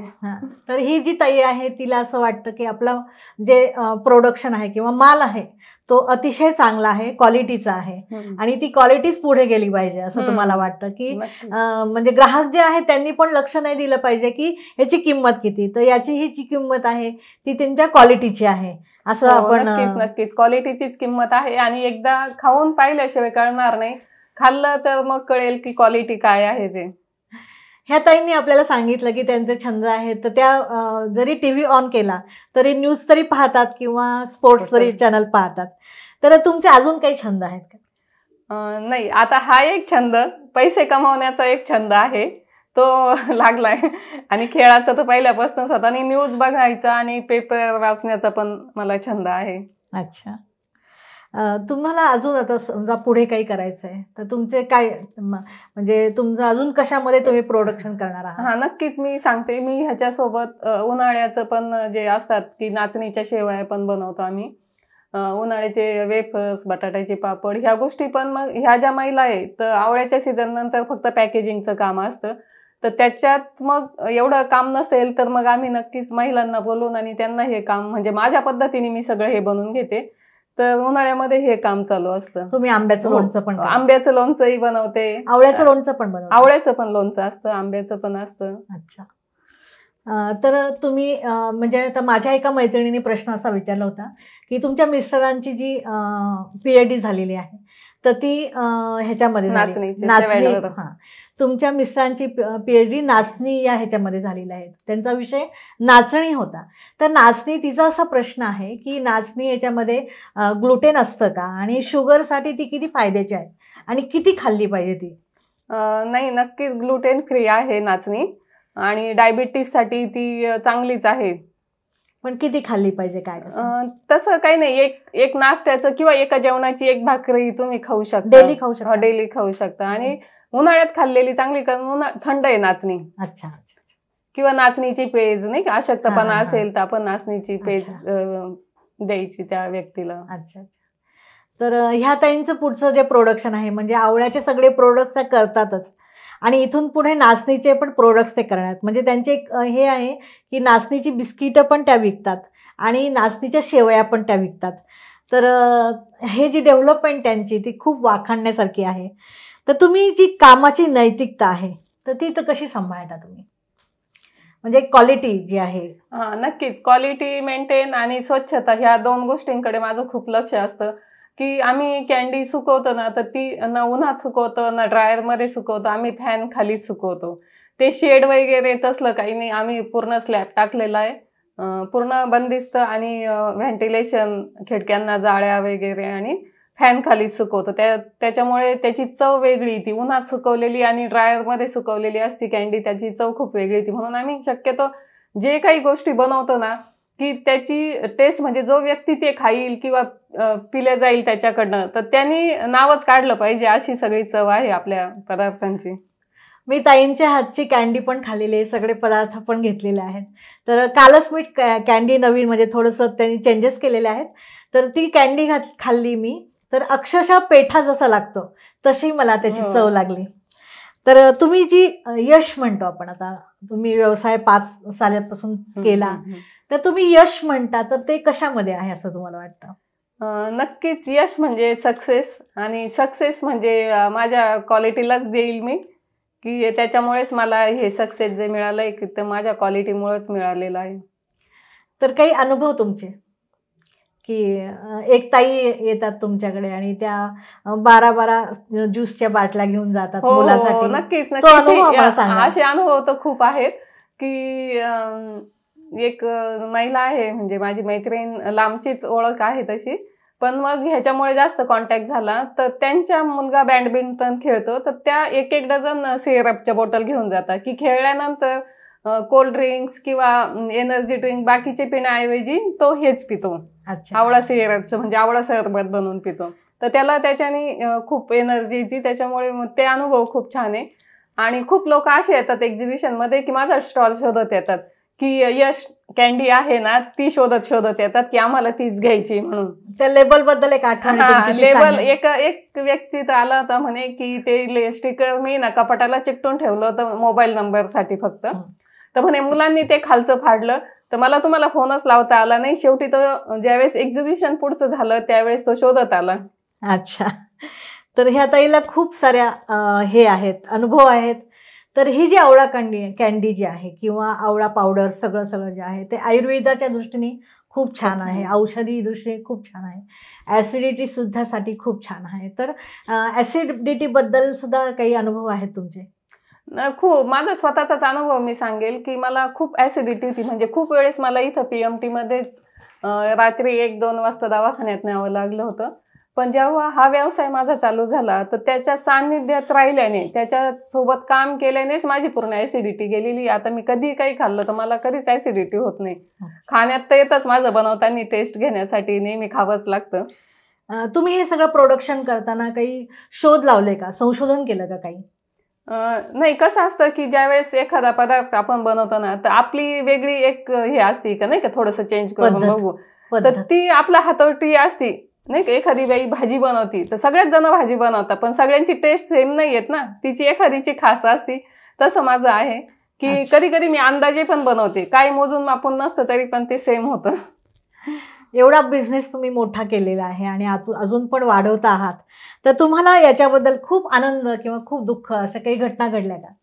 तर ही जी ताई आहे तिला असं वाटतं की
आपलं जे प्रोडक्शन आहे किंवा माल आहे तो अतिशय चांगला आहे क्वालिटीचा आहे आणि ती क्वालिटीच पुढे गेली पाहिजे असं तुम्हाला वाटतं की म्हणजे ग्राहक जे आहे त्यांनी पण लक्ष नाही दिलं पाहिजे की याची किंमत किती तर याची ही जी किंमत आहे ती त्यांच्या क्वालिटीची आहे असं हो, आपण नक्कीच
नक्कीच क्वालिटीचीच किंमत आहे आणि एकदा खाऊन पाहिल्याशिवाय कळणार नाही खाल्लं तर मग कळेल की क्वालिटी काय आहे ते
ह्या ताईंनी आपल्याला सांगितलं की त्यांचे छंद आहेत तर त्या जरी टी व्ही ऑन केला तरी न्यूज तरी पाहतात किंवा स्पोर्ट्स तरी चॅनल पाहतात तर तुमचे अजून काही छंद आहेत
का नाही आता हा एक छंद पैसे कमावण्याचा एक छंद आहे तो लागलाय आणि खेळाचा तर पहिल्यापासून स्वतः आणि न्यूज बघायचा आणि पेपर वाचण्याचा पण मला छंद आहे अच्छा तुम्हाला अजून आता समजा पुढे काही करायचं आहे तर तुमचे काय म्हणजे तुमचं अजून कशामध्ये तुम्ही प्रोडक्शन करणार आहात हां नक्कीच मी सांगते मी ह्याच्यासोबत उन्हाळ्याचं पण जे असतात की नाचणीच्या शेवाय पण बनवतो आम्ही उन्हाळ्याचे वेफर्स बटाट्याचे पापड ह्या गोष्टी पण मग ह्या ज्या महिला आहे तर आवळ्याच्या सीझन नंतर फक्त पॅकेजिंगचं काम असतं तर त्याच्यात मग एवढं काम नसेल तर मग आम्ही नक्कीच महिलांना बोलून आणि त्यांना हे काम म्हणजे माझ्या पद्धतीने मी सगळं हे बनवून घेते तर उन्हाळ्यामध्ये हे काम चालू असतं तुम्ही आंब्याचं हो. लोणचं पण आंब्याचं लोणचंही बनवते आवळ्याचं लोणचं पण बनवते आवळ्याचं पण लोणचं असतं आंब्याचं पण असतं अच्छा तर तुम्ही म्हणजे आता माझ्या एका
मैत्रिणीने प्रश्न असा विचारला होता की तुमच्या मिस्टरांची जी पी डी झालेली आहे तर ती ह्याच्यामध्ये नाचणी तुमच्या मिस्टरांची पी एच डी नाचणी या ह्याच्यामध्ये झालेली आहे त्यांचा विषय नाचणी होता तर नाचणी तिचा असा प्रश्न आहे की नाचणी याच्यामध्ये ग्लुटेन असतं का आणि शुगरसाठी ती
किती फायद्याची आहे आणि किती खाल्ली पाहिजे ती नाही नक्कीच ग्लुटेन फ्री आहे नाचणी आणि डायबिटीजसाठी ती चांगलीच आहे पण किती खाल्ली पाहिजे काय तसं काही नाही एक एक नाश्त्याचं किंवा एका जेवणाची एक भाकरी तुम्ही खाऊ शकता डेली खाऊ शकता डेली खाऊ शकता आणि हो. उन्हाळ्यात खाल्लेली चांगली कारण थंड आहे नाचणी अच्छा किंवा नाचणीची पेज नाही का अशक्तपणा असेल तर आपण नाचणीची पेज द्यायची त्या व्यक्तीला अच्छा तर ह्या ताईंचं
पुढचं जे प्रोडक्शन आहे म्हणजे आवळ्याचे सगळे प्रोडक्ट्स त्या करतातच आणि इथून पुढे नाचणीचे पण प्रोडक्ट ते करण्यात म्हणजे त्यांचे एक हे आहे की नाचणीची बिस्किटं पण त्या विकतात आणि नाचणीच्या शेवया पण त्या विकतात तर हे जी डेव्हलपमेंट त्यांची ती खूप वाखाणण्यासारखी आहे तर तुम्ही जी कामाची नैतिकता आहे तर ती तर कशी सांभाळता तुम्ही म्हणजे क्वालिटी जी आहे
नक्कीच क्वालिटी मेंटेन आणि स्वच्छता ह्या दोन गोष्टींकडे माझं खूप लक्ष असतं की आम्ही कॅन्डी सुकवतो ना तर ती न उन्हात सुकवतो ना ड्रायरमध्ये सुकवतो आम्ही फॅन खाली सुकवतो ते शेड वगैरे तसलं काही नाही आम्ही पूर्ण स्लॅब टाकलेला आहे पूर्ण बंदिस्त आणि व्हेंटिलेशन खिडक्यांना जाळ्या वगैरे आणि फॅन खाली सुकवतो त्या त्याच्यामुळे त्याची चव वेगळी ती उन्हात सुकवलेली आणि ड्रायरमध्ये सुकवलेली असती कँडी त्याची चव खूप वेगळी ती म्हणून आम्ही शक्यतो जे काही गोष्टी बनवतो ना की त्याची टेस्ट म्हणजे जो व्यक्ती ते खाईल किंवा पिले जाईल त्याच्याकडनं तर त्यांनी नावच काढलं पाहिजे अशी सगळी चव आहे आपल्या पदार्थांची मी ताईंच्या हातची
कँडी पण खाल्लेली आहे सगळे पदार्थ पण घेतलेले आहेत तर कालच मी कँडी नवीन म्हणजे थोडंसं त्यांनी चेंजेस केलेले आहेत तर ती कँडी घात खाल्ली मी तर अक्षरशः पेठा जसा लागतो तशी मला त्याची हो. चव लागली तर तुम्ही जी यश म्हणतो आपण आता तुम्ही व्यवसाय पाच साल्यापासून केला तर तुम्ही यश म्हणता तर ते कशामध्ये आहे असं तुम्हाला
वाटतं नक्कीच यश म्हणजे सक्सेस आणि सक्सेस म्हणजे माझ्या क्वालिटीलाच देईल मी की त्याच्यामुळेच मला हे सक्सेस जे मिळालं आहे की ते माझ्या क्वालिटीमुळेच मिळालेलं आहे तर काही अनुभव
तुमचे की एक ताई येतात तुमच्याकडे आणि त्या बारा बारा ज्यूसच्या बाटल्या घेऊन जातात हो, मुलासाठी नक्कीच असे
अनुभव तर खूप आहेत की एक महिला आहे म्हणजे माझी मैत्रीण लांबचीच ओळख आहे तशी पण मग ह्याच्यामुळे जास्त कॉन्टॅक्ट झाला तर त्यांच्या मुलगा बॅडमिंटन खेळतो तर त्या एक एक डझन सिरपच्या बॉटल घेऊन जातात की खेळल्यानंतर कोल्ड ड्रिंक्स किंवा एनर्जी ड्रिंक बाकीचे पिण्याऐवजी तो हेच पितो आवळा सिरपचं म्हणजे आवळा सरबत बनवून पितो तर त्याला त्याच्याने खूप एनर्जी येते त्याच्यामुळे ते अनुभव खूप छान आहे आणि खूप लोक असे येतात एक्झिबिशनमध्ये की माझा स्टॉल शोधत येतात की यश कॅन्डी आहे ना ती शोधत शोधत येतात की आम्हाला तीच घ्यायची म्हणून त्या लेबल बद्दल एक आठवण लेबल एक एक व्यक्ती तर आला होता म्हणे की ते स्टिकर मी ना कपाटाला चिकटून ठेवलं होतं मोबाईल नंबर साठी फक्त तर म्हणे मुलांनी ते खालचं फाडलं तर मला तुम्हाला फोनच लावता आला नाही शेवटी तो ज्यावेळेस एक्झिबिशन पुढचं झालं त्यावेळेस तो शोधत आला
अच्छा तर ह्या ताईला खूप साऱ्या हे आहेत अनुभव आहेत तर ही जी आवळा कॅन्डी कॅन्डी जी आहे किंवा आवळा पावडर सगळं सगळं जे आहे ते आयुर्वेदाच्या दृष्टीने खूप छान आहे औषधी दृष्टीने खूप छान आहे ॲसिडिटीसुद्धासाठी खूप छान आहे तर
ॲसिडिटीबद्दल सुद्धा काही अनुभव आहेत तुमचे खूप माझा स्वतःचाच अनुभव मी सांगेल की मला खूप ऍसिडिटी होती म्हणजे खूप वेळेस मला इथं पी एम टीमध्येच रात्री एक दोन वाजता दवाखान्यात न्यावं लागलं होतं पण जेव्हा हा व्यवसाय माझा चालू झाला तर त्याच्या सान्निध्यात राहिल्याने त्याच्यासोबत काम केल्यानेच माझी पूर्ण ऍसिडिटी गेलेली आता मी कधी काही खाल्लं तर मला कधीच ऍसिडिटी होत नाही खाण्यात तर येतच माझं बनवताना टेस्ट घेण्यासाठी नेहमी खावंच लागतं तुम्ही हे सगळं प्रोडक्शन करताना काही शोध लावले का संशोधन केलं का काही नाही कसं असतं की वेळेस एखादा पदार्थ आपण बनवतो ना तर आपली वेगळी एक हे असती का नाही का थोडस चेंज करून बघू तर ती आपला हातवटी असती नाही का एखादी बाई भाजी बनवती तर सगळ्याच जण भाजी बनवतात पण सगळ्यांची टेस्ट सेम नाही येत ना तिची एखादीची खास असती तसं माझं आहे की कधी कधी मी अंदाजे पण बनवते काय मोजून मापून नसतं तरी पण ते सेम होतं
एवढा बिझनेस तुम्ही मोठा केलेला आहे आणि आतू अजून पण वाढवत आहात तर तुम्हाला याच्याबद्दल खूप आनंद किंवा खूप दुःख
अशा काही घटना घडल्या का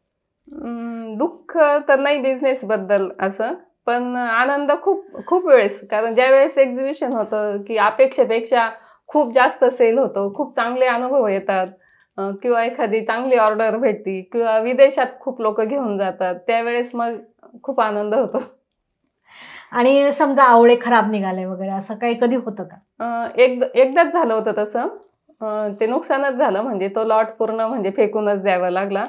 दुःख तर नाही बिझनेसबद्दल असं पण आनंद खूप खूप वेळेस कारण ज्या वेळेस एक्झिबिशन होतं की अपेक्षेपेक्षा खूप जास्त सेल होतो खूप चांगले अनुभव येतात किंवा एखादी चांगली ऑर्डर भेटती किंवा विदेशात खूप लोक घेऊन जातात त्यावेळेस मग खूप आनंद होतो आणि समजा आवळे खराब निघाले वगैरे असं काही कधी होतं का एक एकदाच झालं होतं तसं ते नुकसानच झालं म्हणजे तो लॉट पूर्ण म्हणजे फेकूनच द्यावा लागला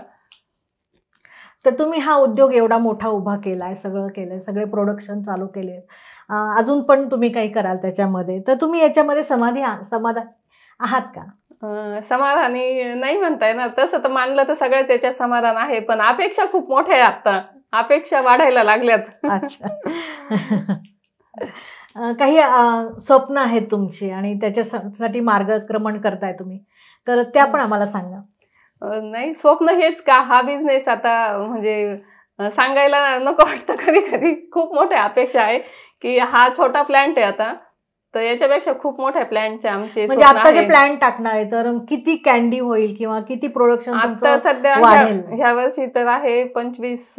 तर तुम्ही
हा उद्योग एवढा मोठा उभा केलाय सगळं केलंय सगळे प्रोडक्शन चालू केले अजून पण तुम्ही काही कराल त्याच्यामध्ये तर तुम्ही याच्यामध्ये समाधी समाधान आहात
का समाधानी नाही म्हणताय ना तसं तर मानलं तर सगळ्याच याच्यात समाधान आहे पण अपेक्षा खूप मोठ्या आहे आत्ता अपेक्षा वाढायला लागल्यात
काही स्वप्न आहेत तुमची आणि त्याच्यासाठी मार्गक्रमण करताय तुम्ही तर त्या पण आम्हाला सांगा
नाही स्वप्न हेच का हा बिझनेस आता म्हणजे सांगायला नको वाटतं कधी कधी खूप मोठ्या अपेक्षा आहे की हा छोटा प्लॅन्ट आहे आता तर याच्यापेक्षा खूप मोठ्या प्लॅनचे आमचे म्हणजे आता जे प्लॅन
टाकणार आहे तर किती कॅन्डी होईल किंवा किती प्रोडक्शन आता सध्या ह्या
वर्षी तर आहे पंचवीस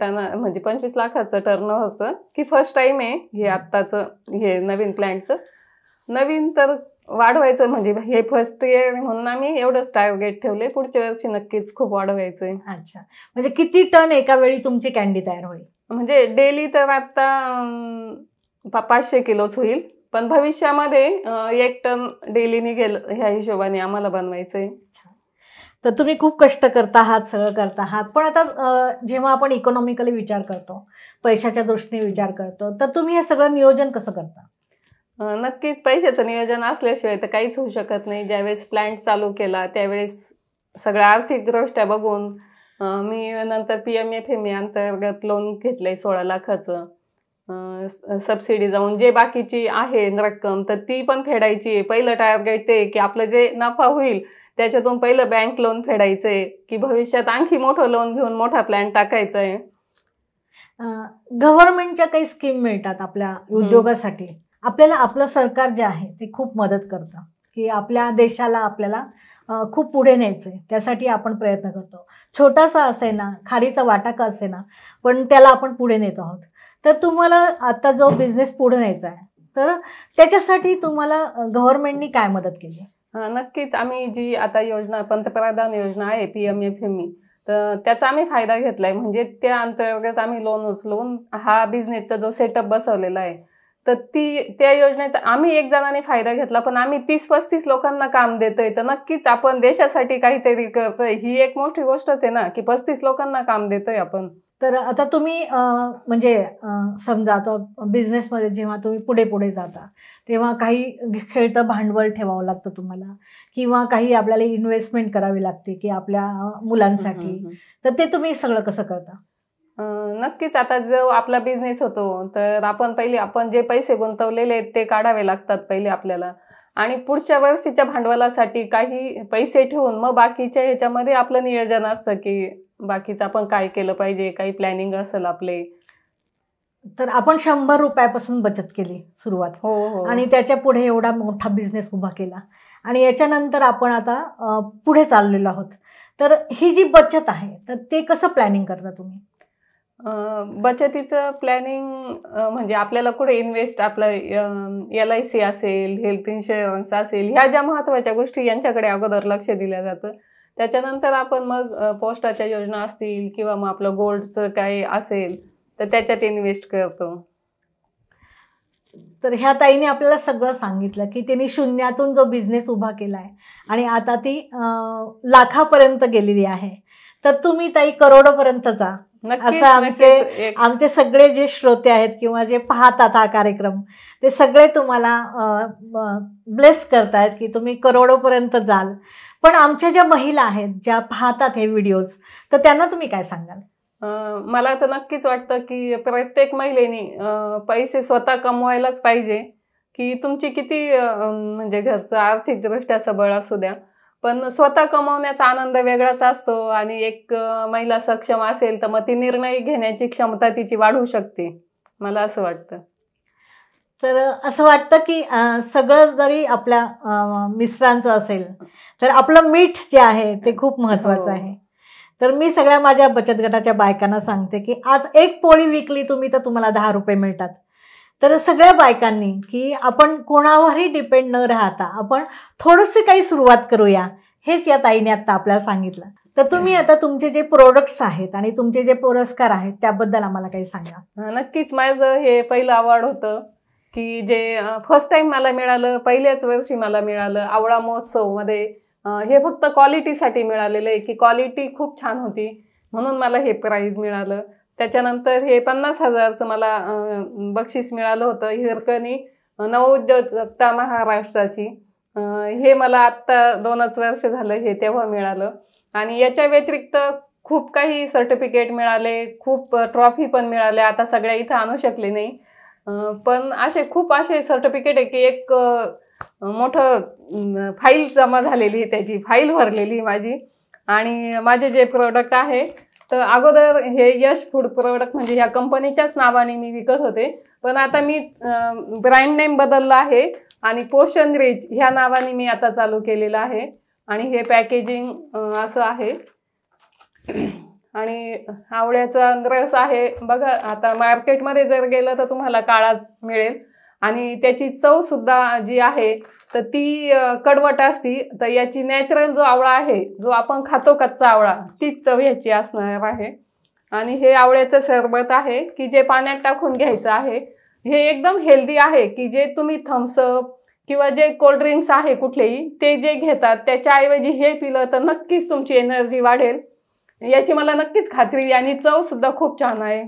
टन म्हणजे पंचवीस लाखाचं टर्न की फर्स्ट टाइम आहे हे आत्ताच हे नवीन प्लॅनचं नवीन तर वाढवायचं म्हणजे हे फर्स्ट इयर म्हणून आम्ही एवढंच टार्गेट ठेवले पुढच्या वर्षी नक्कीच खूप वाढवायचंय अच्छा म्हणजे किती टन एका वेळी तुमची कॅन्डी तयार होईल म्हणजे डेली तर आता पाचशे किलोच होईल पण भविष्यामध्ये एक टन डेलीने गेलो ह्या हिशोबाने आम्हाला बनवायचं आहे तर तुम्ही खूप कष्ट करता आहात सगळं करता आहात पण आता
जेव्हा आपण इकॉनॉमिकली विचार करतो पैशाच्या दृष्टीने विचार करतो तर तुम्ही हे सगळं नियोजन कसं
करता नक्कीच पैशाचं नियोजन असल्याशिवाय तर काहीच होऊ शकत नाही ज्यावेळेस प्लॅन्ट चालू केला त्यावेळेस सगळ्या आर्थिकदृष्ट्या बघून मी नंतर P M F M A अंतर्गत लोन घेतलंय सोळा लाखाचं सबसिडी जाऊन जे बाकीची आहे रक्कम तर ती पण फेडायची आहे पहिलं टार्गेट ते की आपलं जे नफा होईल त्याच्यातून पहिलं बँक लोन फेडायचं आहे की भविष्यात आणखी मोठं लोन घेऊन मोठा प्लॅन टाकायचा आहे गव्हर्नमेंटच्या काही स्कीम मिळतात आपल्या
उद्योगासाठी आपल्याला आपलं सरकार जे आहे ते खूप मदत करतं की आपल्या देशाला आपल्याला खूप पुढे न्यायचं आहे त्यासाठी आपण प्रयत्न करतो छोटासा असे ना खारीचा वाटाका असे ना पण त्याला आपण पुढे नेत आहोत तर तुम्हाला आता जो बिझनेस पुढे न्यायचा आहे तर त्याच्यासाठी तुम्हाला गव्हर्नमेंटनी काय मदत केली
नक्कीच आम्ही जी आता योजना पंतप्रधान योजना आहे P M F M E तर त्याचा आम्ही फायदा घेतलाय म्हणजे त्या अंतर्गत आम्ही लोन उचलून हा बिझनेसचा जो सेटअप बसवलेला आहे तर ती त्या योजनेचा आम्ही एक जणांनी फायदा घेतला पण आम्ही तीस पस्तीस लोकांना काम देतोय तर नक्कीच आपण देशासाठी काहीतरी करतोय ही एक मोठी गोष्टच आहे ना की पस्तीस लोकांना काम देतोय आपण
तर आता तुम्ही म्हणजे समजा आता बिझनेसमध्ये जेव्हा तुम्ही पुढे पुढे जाता तेव्हा काही खेळतं भांडवल ठेवावं लागतं तुम्हाला किंवा काही आपल्याला इन्व्हेस्टमेंट करावी लागते की आपल्या मुलांसाठी तर ते तुम्ही सगळं कसं करता
नक्कीच आता जो आपला बिझनेस होतो तर आपण पहिले आपण जे पैसे गुंतवलेले आहेत ते काढावे लागतात पहिले आपल्याला आणि पुढच्या वर्षीच्या भांडवलासाठी काही पैसे ठेवून मग बाकीच्या ह्याच्यामध्ये आपलं नियोजन असतं की बाकीचं आपण काय केलं पाहिजे काही प्लॅनिंग असेल आपले
तर आपण शंभर रुपयापासून बचत केली सुरुवात हो, हो. आणि त्याच्या पुढे एवढा मोठा बिझनेस उभा केला आणि याच्यानंतर आपण आता पुढे चाललेलो आहोत तर ही जी बचत आहे तर ते कसं प्लॅनिंग करता तुम्ही
बचतीचं प्लॅनिंग म्हणजे आपल्याला कुठे इन्व्हेस्ट आपलं एल आय सी असेल हेल्थ इन्शुरन्स असेल ह्या ज्या महत्त्वाच्या गोष्टी यांच्याकडे अगोदर लक्ष दिलं जातं त्याच्यानंतर आपण मग पोस्टाच्या योजना असतील किंवा मग आपलं गोल्डचं काय असेल तर त्याच्यात इन्व्हेस्ट करतो तर ह्या ताईने
आपल्याला सगळं सांगितलं की त्यांनी शून्यातून जो बिझनेस उभा केला आहे आणि आता ती लाखापर्यंत गेलेली आहे तर तुम्ही ताई जा
असं आमचे
आमचे सगळे जे श्रोते आहेत किंवा जे पाहतात हा कार्यक्रम ते सगळे तुम्हाला ब्लेस करतायत की तुम्ही करोडोपर्यंत जाल पण आमच्या ज्या महिला आहेत ज्या पाहतात हे व्हिडिओज तर त्यांना तुम्ही काय सांगाल
मला तर नक्कीच वाटतं की प्रत्येक महिलेने पैसे स्वतः कमवायलाच पाहिजे की तुमची किती म्हणजे घरचं आर्थिकदृष्ट्या सबळ असू द्या पण स्वतः कमवण्याचा आनंद वेगळाच असतो आणि एक महिला सक्षम असेल तर मग ती निर्णय घेण्याची क्षमता तिची वाढू शकते मला असं वाटतं तर
असं वाटतं की सगळं जरी आपल्या मिस्त्रांचं असेल तर आपलं मीठ जे आहे ते खूप महत्त्वाचं हो. आहे तर मी सगळ्या माझ्या बचत गटाच्या बायकांना सांगते की आज एक पोळी विकली तुम्ही तर तुम्हाला दहा रुपये मिळतात तर सगळ्या बायकांनी की आपण कोणावरही डिपेंड न राहता आपण थोडंसे काही सुरुवात करूया हेच या ताईने आता आपल्याला सांगितलं तर तुम्ही आता तुमचे जे प्रोडक्ट्स आहेत आणि तुमचे जे
पुरस्कार आहेत त्याबद्दल आम्हाला काही सांगा नक्कीच माझं हे पहिलं अवॉर्ड होतं की जे फर्स्ट टाइम मला मिळालं पहिल्याच वर्षी मला मिळालं आवळा महोत्सवमध्ये हे फक्त क्वालिटीसाठी मिळालेलं आहे की क्वालिटी खूप छान होती म्हणून मला हे प्राईज मिळालं त्याच्यानंतर हे पन्नास हजारचं मला बक्षीस मिळालं होतं हिरकणी नवउद्योजकता महाराष्ट्राची हे मला आत्ता दोनच वर्ष झालं हे तेव्हा मिळालं आणि याच्या व्यतिरिक्त खूप काही सर्टिफिकेट मिळाले खूप ट्रॉफी पण मिळाले आता सगळ्या इथं आणू शकले नाही पण असे खूप असे सर्टिफिकेट आहे की एक मोठं फाईल जमा झालेली त्याची फाईल भरलेली माझी आणि माझे जे प्रोडक्ट आहे तर अगोदर हे यश फूड प्रोडक्ट म्हणजे ह्या कंपनीच्याच नावाने मी विकत होते पण आता मी ब्रँड नेम बदलला आहे आणि पोषण रेज ह्या नावाने मी आता चालू केलेलं आहे आणि हे पॅकेजिंग असं आहे आणि आवळ्याचा रस आहे बघा आता मार्केटमध्ये जर गेलं तर तुम्हाला काळाच मिळेल आणि त्याची चव सुद्धा जी आहे तर ती कडवट असती तर याची नॅचरल जो आवळा आहे जो आपण खातो कच्चा आवळा तीच चव ह्याची असणार आहे आणि हे आवळ्याचं सरबत आहे की जे पाण्यात टाकून घ्यायचं आहे हे एकदम हेल्दी आहे की जे तुम्ही थम्सअप किंवा जे कोल्ड्रिंक्स आहे कुठलेही ते जे घेतात त्याच्याऐवजी हे पिलं तर नक्कीच तुमची एनर्जी वाढेल याची मला नक्कीच खात्री आणि चवसुद्धा खूप छान आहे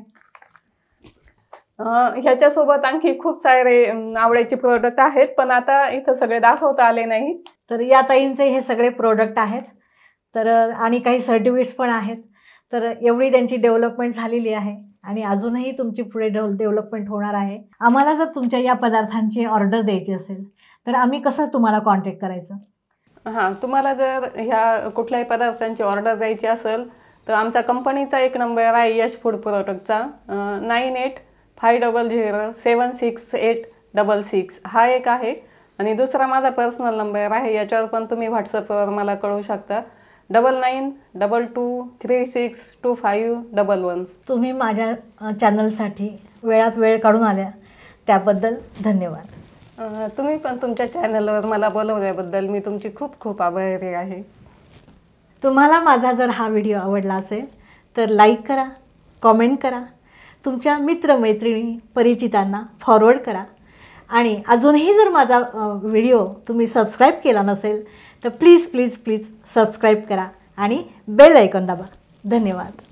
ह्याच्यासोबत आणखी खूप सारे आवडायचे प्रोडक्ट आहेत पण आता इथं सगळे दाखवता आले नाही तर या ताईंचे हे सगळे
प्रोडक्ट आहेत तर आणि काही सर्टिफिकेट्स पण आहेत तर एवढी त्यांची डेव्हलपमेंट झालेली आहे आणि अजूनही तुमची पुढे डेव्हल डेव्हलपमेंट होणार आहे आम्हाला जर तुमच्या या पदार्थांची ऑर्डर द्यायची असेल तर आम्ही कसं तुम्हाला कॉन्टॅक्ट करायचं
हां तुम्हाला जर ह्या कुठल्याही पदार्थांची ऑर्डर द्यायची असेल तर आमचा कंपनीचा एक नंबर आहे यश फूड प्रोडक्टचा nine eight five double zero seven six eight double six हा एक आहे आणि दुसरा माझा पर्सनल नंबर आहे याच्यावर पण तुम्ही व्हॉट्सअपवर मला कळवू शकता double nine double two three six two five double one
तुम्ही माझ्या चॅनलसाठी वेळात वेळ काढून आल्या त्याबद्दल धन्यवाद
तुम्ही पण तुमच्या चॅनलवर मला बोलवल्याबद्दल मी तुमची खूप खूप आभारी आहे
तुम्हाला माझा जर हा व्हिडिओ आवडला असेल तर लाईक करा कॉमेंट करा तुमच्या मित्रमैत्रिणी परिचितांना फॉरवर्ड करा आणि अजूनही जर माझा व्हिडिओ तुम्ही सबस्क्राईब केला नसेल तर प्लीज प्लीज प्लीज सबस्क्राईब करा आणि बेल ऐकून दाबा धन्यवाद